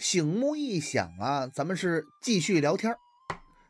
醒目一响啊，咱们是继续聊天儿。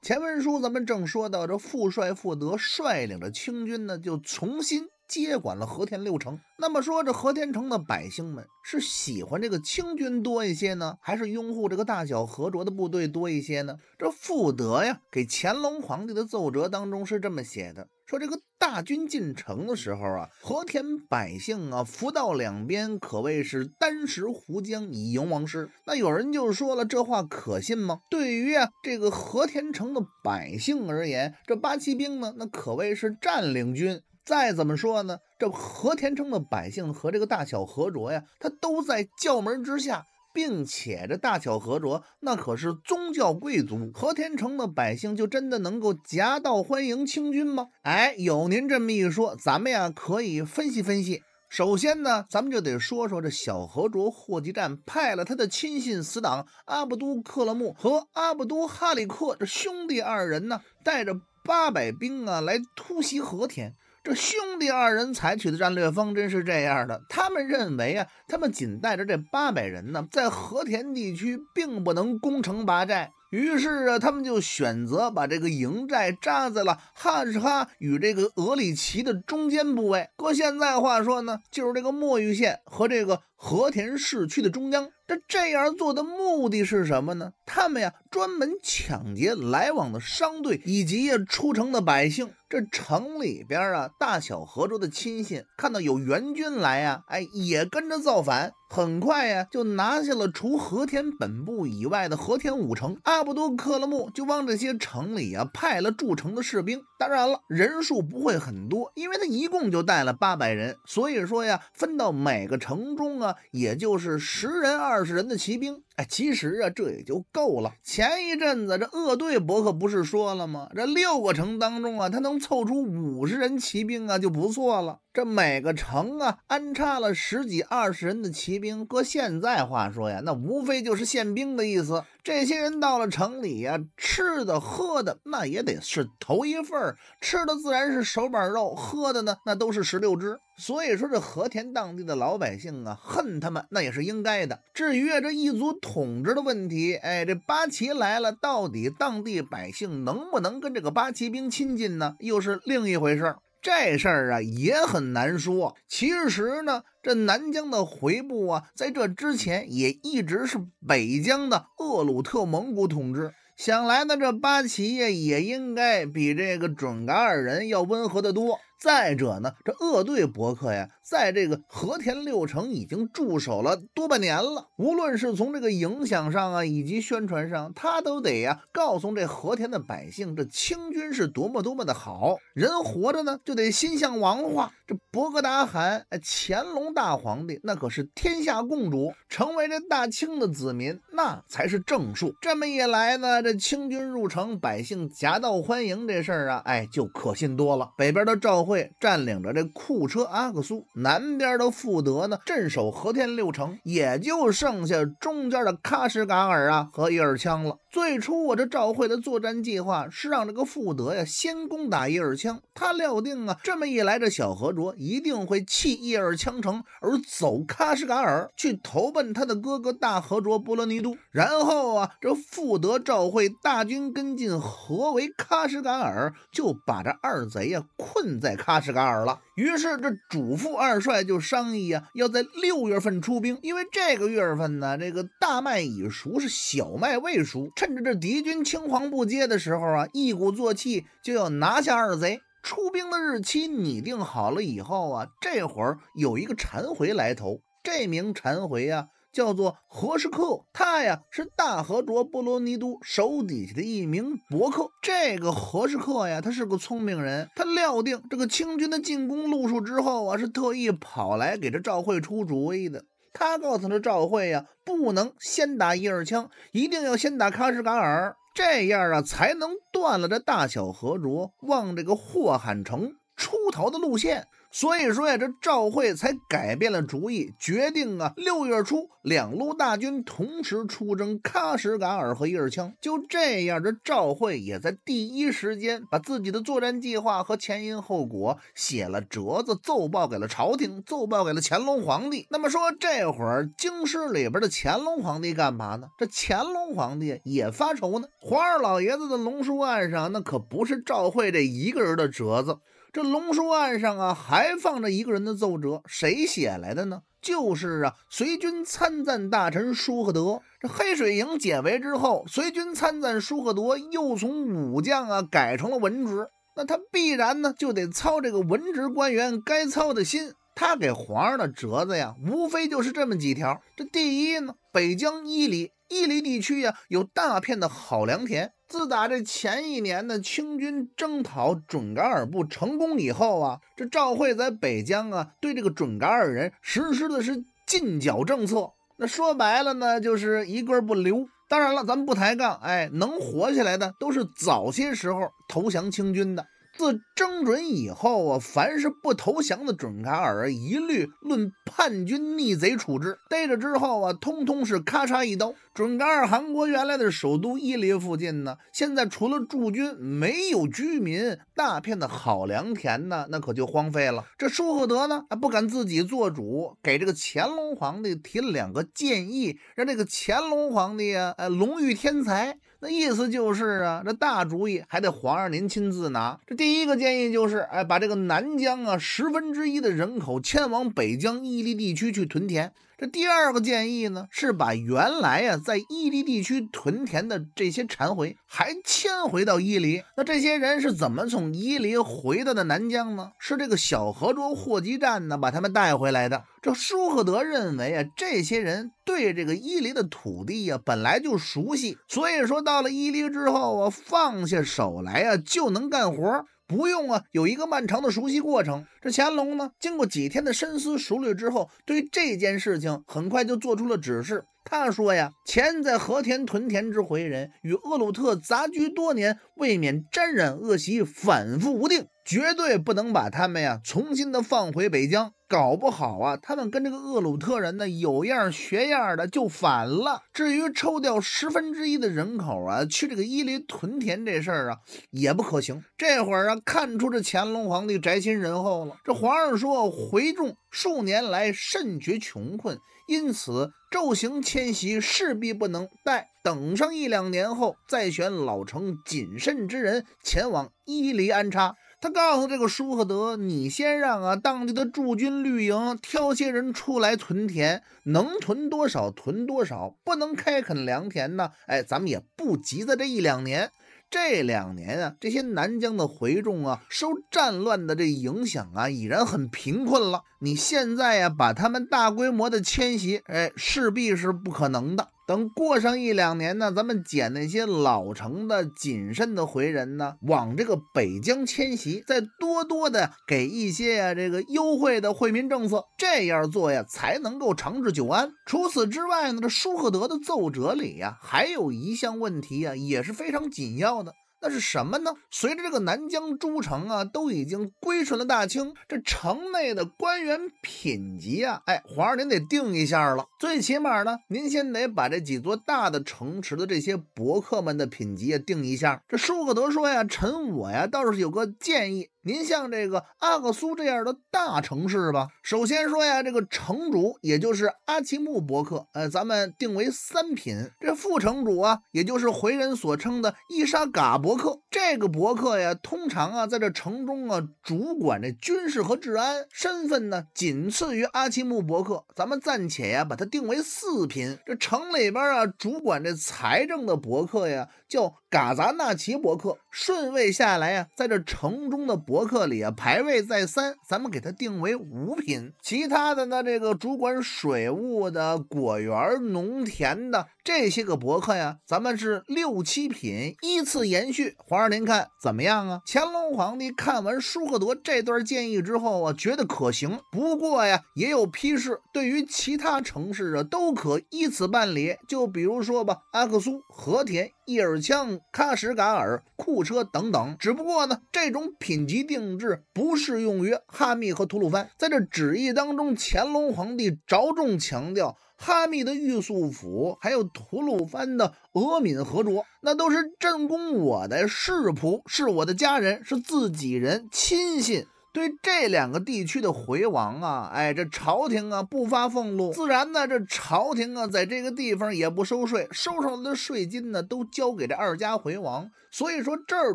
前文书咱们正说到这，傅帅傅德率领着清军呢，就重新。接管了和田六城。那么说，这和田城的百姓们是喜欢这个清军多一些呢，还是拥护这个大小和卓的部队多一些呢？这富德呀，给乾隆皇帝的奏折当中是这么写的：说这个大军进城的时候啊，和田百姓啊，福道两边可谓是单食湖浆以迎王师。那有人就说了，这话可信吗？对于啊这个和田城的百姓而言，这八旗兵呢，那可谓是占领军。再怎么说呢，这和田城的百姓和这个大小和卓呀，他都在教门之下，并且这大小和卓那可是宗教贵族，和田城的百姓就真的能够夹道欢迎清军吗？哎，有您这么一说，咱们呀可以分析分析。首先呢，咱们就得说说这小和卓霍集战派了他的亲信死党阿布都克勒木和阿布都哈里克这兄弟二人呢，带着八百兵啊来突袭和田。这兄弟二人采取的战略方针是这样的：他们认为啊，他们仅带着这八百人呢，在和田地区并不能攻城拔寨。于是啊，他们就选择把这个营寨扎在了汉斯哈与这个俄里奇的中间部位。搁现在话说呢，就是这个墨玉县和这个和田市区的中央。这这样做的目的是什么呢？他们呀，专门抢劫来往的商队以及呀出城的百姓。这城里边啊，大小河州的亲信看到有援军来呀，哎，也跟着造反。很快呀，就拿下了除和田本部以外的和田五城。阿卜多克勒木就往这些城里啊派了驻城的士兵。当然了，人数不会很多，因为他一共就带了八百人，所以说呀，分到每个城中啊，也就是十人、二十人的骑兵。哎，其实啊，这也就够了。前一阵子这鄂队博客不是说了吗？这六个城当中啊，他能凑出五十人骑兵啊，就不错了。这每个城啊，安插了十几二十人的骑兵，搁现在话说呀，那无非就是宪兵的意思。这些人到了城里呀，吃的喝的那也得是头一份儿。吃的自然是手板肉，喝的呢，那都是石榴汁。所以说，这和田当地的老百姓啊，恨他们那也是应该的。至于啊，这一族统治的问题，哎，这八旗来了，到底当地百姓能不能跟这个八旗兵亲近呢？又是另一回事儿。这事儿啊，也很难说。其实呢，这南疆的回部啊，在这之前也一直是北疆的厄鲁特蒙古统治。想来呢，这八旗呀，也应该比这个准噶尔人要温和得多。再者呢，这恶对博客呀。在这个和田六城已经驻守了多半年了，无论是从这个影响上啊，以及宣传上，他都得呀，告诉这和田的百姓，这清军是多么多么的好。人活着呢，就得心向王化。这博格达汗，哎，乾隆大皇帝，那可是天下共主，成为这大清的子民，那才是正数。这么一来呢，这清军入城，百姓夹道欢迎这事儿啊，哎，就可信多了。北边的赵惠占领着这库车、阿克苏。南边的富德呢，镇守和田六城，也就剩下中间的喀什噶尔啊和叶尔羌了。最初我这赵惠的作战计划是让这个富德呀先攻打叶尔羌，他料定啊，这么一来这小和卓一定会弃叶尔羌城而走喀什噶尔去投奔他的哥哥大和卓波罗尼都，然后啊这富德赵惠大军跟进合围喀什噶尔，就把这二贼呀困在喀什噶尔了。于是这主妇啊。二帅就商议啊，要在六月份出兵，因为这个月份呢，这个大麦已熟，是小麦未熟，趁着这敌军青黄不接的时候啊，一鼓作气就要拿下二贼。出兵的日期拟定好了以后啊，这会儿有一个禅回来投，这名禅回呀。叫做何时克，他呀是大和卓波罗尼都手底下的一名伯克。这个何时克呀，他是个聪明人，他料定这个清军的进攻路数之后啊，是特意跑来给这赵慧出主意的。他告诉这赵慧呀，不能先打伊尔羌，一定要先打喀什噶尔，这样啊才能断了这大小和卓往这个霍罕城出逃的路线。所以说呀，这赵惠才改变了主意，决定啊，六月初两路大军同时出征喀什噶尔和伊尔羌。就这样，这赵惠也在第一时间把自己的作战计划和前因后果写了折子，奏报给了朝廷，奏报给了乾隆皇帝。那么说，这会儿京师里边的乾隆皇帝干嘛呢？这乾隆皇帝也发愁呢。皇二老爷子的龙书案上，那可不是赵惠这一个人的折子。这龙书案上啊，还放着一个人的奏折，谁写来的呢？就是啊，随军参赞大臣舒克德。这黑水营解围之后，随军参赞舒克德又从武将啊改成了文职，那他必然呢就得操这个文职官员该操的心。他给皇上的折子呀，无非就是这么几条。这第一呢，北疆伊犁，伊犁地区呀，有大片的好良田。自打这前一年的清军征讨准噶尔部成功以后啊，这赵会在北疆啊，对这个准噶尔人实施的是禁剿政策。那说白了呢，就是一个不留。当然了，咱们不抬杠，哎，能活下来的都是早些时候投降清军的。自征准以后啊，凡是不投降的准噶尔，一律论叛军逆贼处置。逮着之后啊，通通是咔嚓一刀。准噶尔汗国原来的首都伊犁附近呢，现在除了驻军，没有居民，大片的好良田呢，那可就荒废了。这舒赫德呢，还不敢自己做主，给这个乾隆皇帝提了两个建议，让这个乾隆皇帝啊，哎，龙驭天才。那意思就是啊，这大主意还得皇上您亲自拿。这第一个建议就是，哎，把这个南疆啊十分之一的人口迁往北疆伊犁地区去屯田。这第二个建议呢，是把原来啊在伊犁地区屯田的这些残回，还迁回到伊犁。那这些人是怎么从伊犁回到的南疆呢？是这个小河州货机站呢，把他们带回来的。这舒赫德认为啊，这些人对这个伊犁的土地呀本来就熟悉，所以说到了伊犁之后啊，放下手来啊就能干活。不用啊，有一个漫长的熟悉过程。这乾隆呢，经过几天的深思熟虑之后，对这件事情很快就做出了指示。他说呀：“前在和田屯田之回人，与厄鲁特杂居多年，未免沾染恶习，反复无定，绝对不能把他们呀重新的放回北疆。”搞不好啊，他们跟这个厄鲁特人呢有样学样儿的就反了。至于抽调十分之一的人口啊，去这个伊犁屯田这事儿啊，也不可行。这会儿啊，看出这乾隆皇帝宅心仁厚了。这皇上说，回众数年来甚觉穷困，因此骤行迁徙势必不能待，等上一两年后再选老成谨慎之人前往伊犁安插。他告诉这个舒赫德：“你先让啊当地的驻军绿营挑些人出来屯田，能屯多少屯多少。不能开垦良田呢？哎，咱们也不急在这一两年。这两年啊，这些南疆的回众啊，受战乱的这影响啊，已然很贫困了。你现在呀，把他们大规模的迁徙，哎，势必是不可能的。”等过上一两年呢，咱们捡那些老成的、谨慎的回人呢，往这个北疆迁徙，再多多的给一些这个优惠的惠民政策，这样做呀，才能够长治久安。除此之外呢，这舒赫德的奏折里呀，还有一项问题啊，也是非常紧要的。那是什么呢？随着这个南疆诸城啊，都已经归顺了大清，这城内的官员品级啊，哎，皇上您得定一下了。最起码呢，您先得把这几座大的城池的这些伯客们的品级啊定一下。这舒克德说呀：“臣我呀倒是有个建议。”您像这个阿克苏这样的大城市吧，首先说呀，这个城主也就是阿奇木伯克，呃，咱们定为三品。这副城主啊，也就是回人所称的伊沙嘎伯克，这个伯克呀，通常啊，在这城中啊，主管这军事和治安，身份呢，仅次于阿奇木伯克。咱们暂且呀，把它定为四品。这城里边啊，主管这财政的伯克呀，叫。嘎扎纳奇伯克顺位下来呀，在这城中的伯克里啊，排位再三，咱们给他定为五品。其他的那这个主管水务的、果园、农田的这些个伯克呀，咱们是六七品，依次延续。皇上您看怎么样啊？乾隆皇帝看完舒克德这段建议之后啊，觉得可行。不过呀，也有批示，对于其他城市啊，都可依此办理。就比如说吧，阿克苏、和田、叶尔羌。喀什噶尔、库车等等，只不过呢，这种品级定制不适用于哈密和吐鲁番。在这旨意当中，乾隆皇帝着重强调，哈密的玉素甫还有吐鲁番的额敏和卓，那都是朕供我的侍仆，是我的家人，是自己人，亲信。对这两个地区的回王啊，哎，这朝廷啊不发俸禄，自然呢，这朝廷啊在这个地方也不收税，收上来的税金呢都交给这二家回王，所以说这儿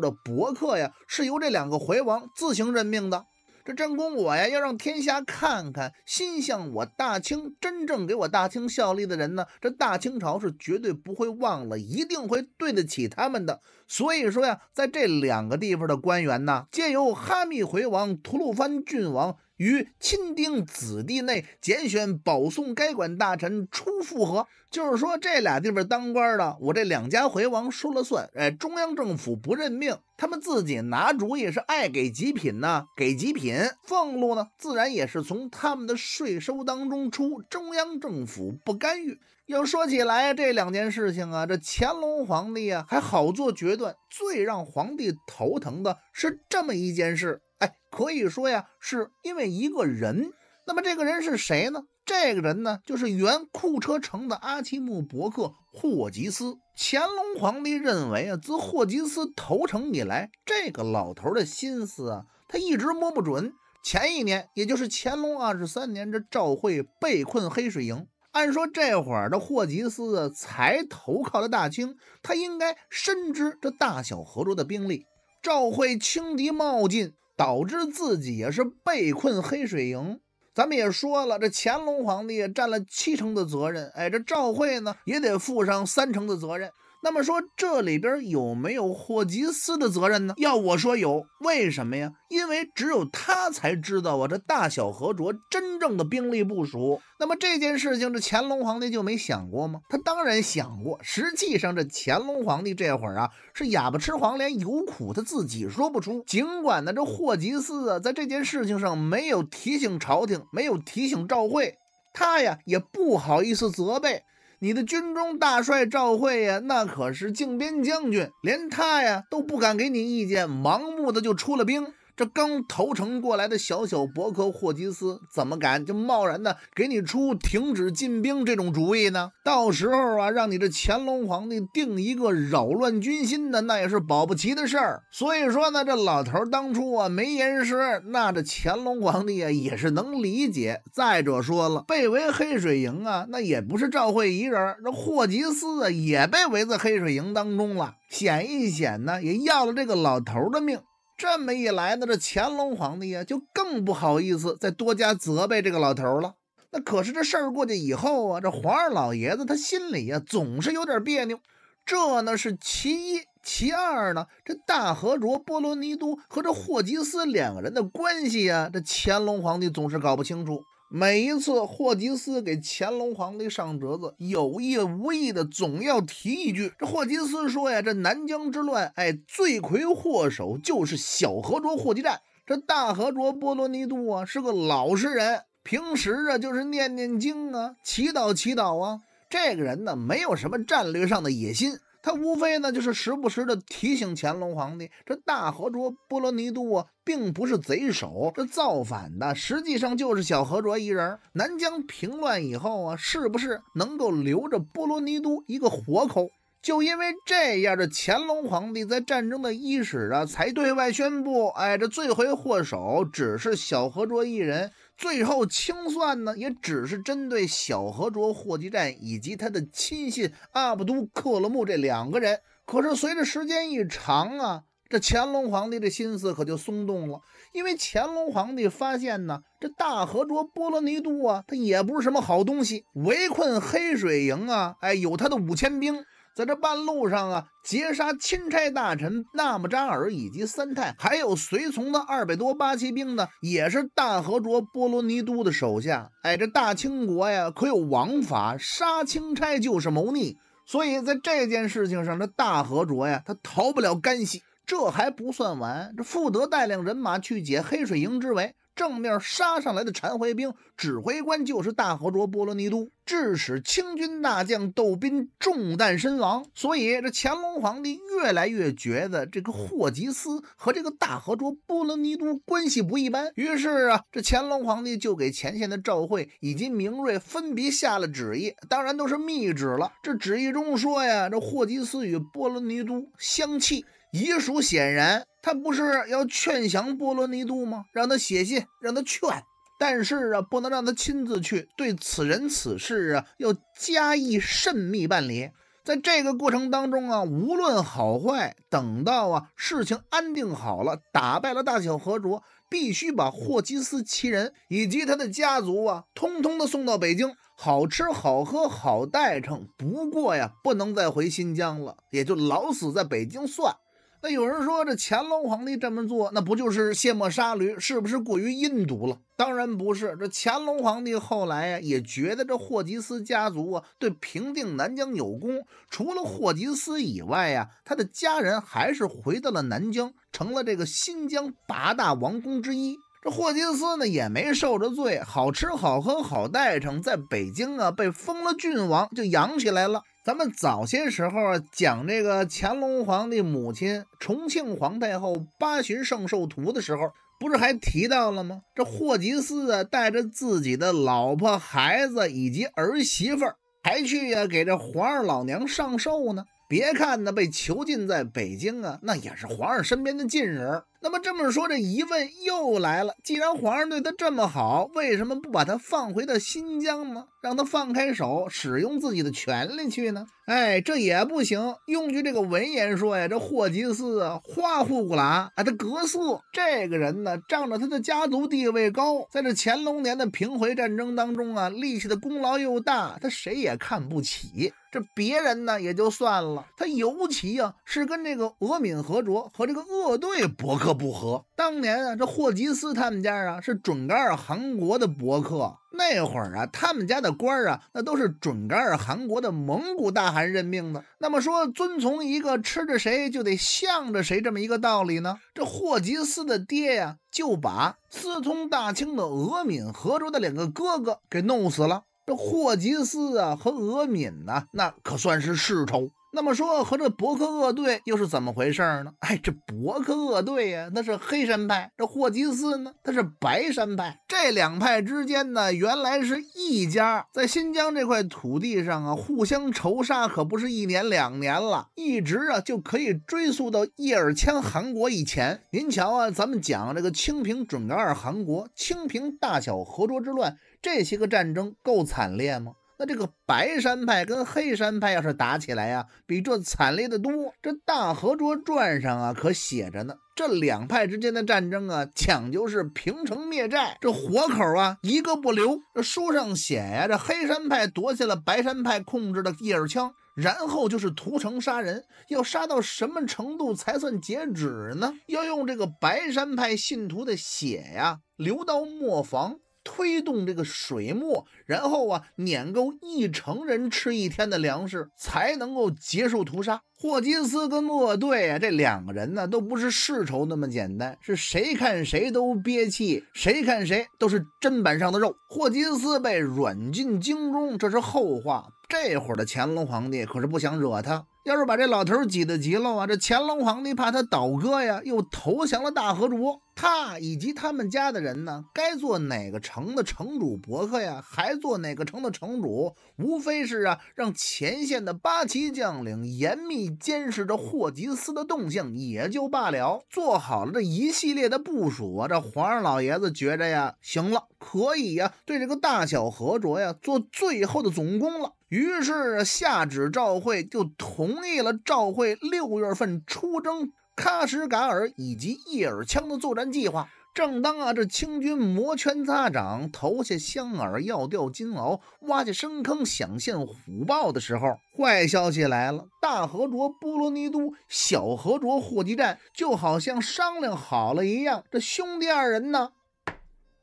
的伯克呀是由这两个回王自行任命的。这战功我呀，要让天下看看，心向我大清，真正给我大清效力的人呢，这大清朝是绝对不会忘了，一定会对得起他们的。所以说呀，在这两个地方的官员呢，皆由哈密回王、吐鲁番郡王。于亲丁子弟内拣选保送该管大臣出复合，就是说这俩地方当官的，我这两家回王说了算。哎，中央政府不任命，他们自己拿主意，是爱给极品呢？给极品俸禄呢？自然也是从他们的税收当中出，中央政府不干预。要说起来这两件事情啊，这乾隆皇帝啊还好做决断，最让皇帝头疼的是这么一件事，哎。可以说呀，是因为一个人。那么这个人是谁呢？这个人呢，就是原库车城的阿奇木伯克霍吉斯。乾隆皇帝认为啊，自霍吉斯投诚以来，这个老头的心思啊，他一直摸不准。前一年，也就是乾隆二十三年，这赵惠被困黑水营。按说这会儿的霍吉斯才投靠了大清，他应该深知这大小河州的兵力。赵惠轻敌冒进。导致自己也是被困黑水营，咱们也说了，这乾隆皇帝占了七成的责任，哎，这赵惠呢也得负上三成的责任。那么说，这里边有没有霍吉斯的责任呢？要我说有，为什么呀？因为只有他才知道啊，这大小河卓真正的兵力部署。那么这件事情，这乾隆皇帝就没想过吗？他当然想过。实际上，这乾隆皇帝这会儿啊，是哑巴吃黄连，有苦他自己说不出。尽管呢，这霍吉斯啊，在这件事情上没有提醒朝廷，没有提醒赵惠，他呀也不好意思责备。你的军中大帅赵惠呀，那可是靖边将军，连他呀都不敢给你意见，盲目的就出了兵。这刚投诚过来的小小伯克霍吉斯怎么敢就贸然的给你出停止进兵这种主意呢？到时候啊，让你这乾隆皇帝定一个扰乱军心的，那也是保不齐的事儿。所以说呢，这老头当初啊没言师，那这乾隆皇帝啊也是能理解。再者说了，被围黑水营啊，那也不是赵惠一人，那霍吉斯啊也被围在黑水营当中了，险一险呢，也要了这个老头的命。这么一来呢，这乾隆皇帝呀就更不好意思再多加责备这个老头了。那可是这事儿过去以后啊，这皇上老爷子他心里呀总是有点别扭。这呢是其一，其二呢，这大和卓波罗尼都和这霍吉斯两个人的关系呀，这乾隆皇帝总是搞不清楚。每一次霍吉斯给乾隆皇帝上折子，有意无意的总要提一句。这霍吉斯说呀，这南疆之乱，哎，罪魁祸首就是小和卓霍吉战。这大和卓波罗尼度啊，是个老实人，平时啊就是念念经啊，祈祷祈祷啊。这个人呢，没有什么战略上的野心。他无非呢，就是时不时的提醒乾隆皇帝，这大和卓波罗尼都啊，并不是贼首，这造反的实际上就是小和卓一人。南疆平乱以后啊，是不是能够留着波罗尼都一个活口？就因为这样的，乾隆皇帝在战争的伊始啊，才对外宣布，哎，这罪魁祸首只是小和卓一人。最后清算呢，也只是针对小和卓霍吉占以及他的亲信阿布都克勒木这两个人。可是随着时间一长啊，这乾隆皇帝这心思可就松动了，因为乾隆皇帝发现呢，这大和卓波罗尼度啊，他也不是什么好东西，围困黑水营啊，哎，有他的五千兵。在这半路上啊，劫杀钦差大臣纳木扎尔以及三太，还有随从的二百多八旗兵呢，也是大和卓波罗尼都的手下。哎，这大清国呀，可有王法，杀钦差就是谋逆，所以在这件事情上，这大和卓呀，他逃不了干系。这还不算完，这富德带领人马去解黑水营之围。正面杀上来的缠回兵指挥官就是大和卓波罗尼都，致使清军大将窦斌中弹身亡。所以这乾隆皇帝越来越觉得这个霍吉斯和这个大和卓波罗尼都关系不一般。于是啊，这乾隆皇帝就给前线的赵惠以及明瑞分别下了旨意，当然都是密旨了。这旨意中说呀，这霍吉斯与波罗尼都相弃，遗属显然，他不是要劝降波罗尼度吗？让他写信，让他劝。但是啊，不能让他亲自去。对此人此事啊，要加以慎密办理。在这个过程当中啊，无论好坏，等到啊事情安定好了，打败了大小和卓，必须把霍基斯其人以及他的家族啊，通通的送到北京，好吃好喝好待成。不过呀，不能再回新疆了，也就老死在北京算。那有人说，这乾隆皇帝这么做，那不就是卸磨杀驴？是不是过于阴毒了？当然不是。这乾隆皇帝后来呀，也觉得这霍吉斯家族啊，对平定南疆有功。除了霍吉斯以外呀，他的家人还是回到了南疆，成了这个新疆八大王公之一。这霍金斯呢也没受着罪，好吃好喝好待成，在北京啊被封了郡王，就养起来了。咱们早些时候啊讲这个乾隆皇帝母亲重庆皇太后八旬圣寿图的时候，不是还提到了吗？这霍金斯啊带着自己的老婆孩子以及儿媳妇儿，还去呀给这皇上老娘上寿呢。别看呢被囚禁在北京啊，那也是皇上身边的近人。那么这么说，这疑问又来了：既然皇上对他这么好，为什么不把他放回到新疆吗？让他放开手使用自己的权利去呢？哎，这也不行。用句这个文言说呀，这霍吉斯啊，花呼古拉啊，他格色这个人呢，仗着他的家族地位高，在这乾隆年的平回战争当中啊，立下的功劳又大，他谁也看不起。这别人呢也就算了，他尤其啊是跟这个额敏和卓和这个鄂对伯克。不和。当年啊，这霍吉斯他们家啊是准噶尔汗国的伯克。那会儿啊，他们家的官啊，那都是准噶尔汗国的蒙古大汗任命的。那么说，遵从一个吃着谁就得向着谁这么一个道理呢？这霍吉斯的爹呀，就把私通大清的额敏和卓的两个哥哥给弄死了。这霍吉斯啊和额敏呢，那可算是世仇。那么说和这伯克厄队又是怎么回事呢？哎，这伯克厄队呀，那是黑山派；这霍吉斯呢，他是白山派。这两派之间呢，原来是一家，在新疆这块土地上啊，互相仇杀可不是一年两年了，一直啊就可以追溯到叶尔羌汗国以前。您瞧啊，咱们讲这个清平准噶尔汗国、清平大小和卓之乱，这些个战争够惨烈吗？那这个白山派跟黑山派要是打起来呀，比这惨烈的多。这《大河卓传》上啊，可写着呢。这两派之间的战争啊，讲究是平城灭寨，这活口啊一个不留。这书上写呀，这黑山派夺下了白山派控制的叶儿枪，然后就是屠城杀人，要杀到什么程度才算截止呢？要用这个白山派信徒的血呀，流到磨坊。推动这个水磨，然后啊，碾够一城人吃一天的粮食，才能够结束屠杀。霍金斯跟莫队啊，这两个人呢，都不是世仇那么简单，是谁看谁都憋气，谁看谁都是砧板上的肉。霍金斯被软禁京中，这是后话。这会儿的乾隆皇帝可是不想惹他，要是把这老头挤得急了啊，这乾隆皇帝怕他倒戈呀，又投降了大和卓。他以及他们家的人呢？该做哪个城的城主伯克呀？还做哪个城的城主？无非是啊，让前线的八旗将领严密监视着霍吉斯的动向也就罢了。做好了这一系列的部署啊，这皇上老爷子觉着呀，行了，可以呀，对这个大小和卓呀做最后的总攻了。于是下旨赵会就同意了赵会六月份出征。喀什噶尔以及叶尔羌的作战计划，正当啊，这清军摩拳擦掌，投下香饵要钓金鳌，挖下深坑想陷虎豹的时候，坏消息来了：大和卓波罗尼都、小和卓霍集占就好像商量好了一样，这兄弟二人呢，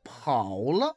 跑了。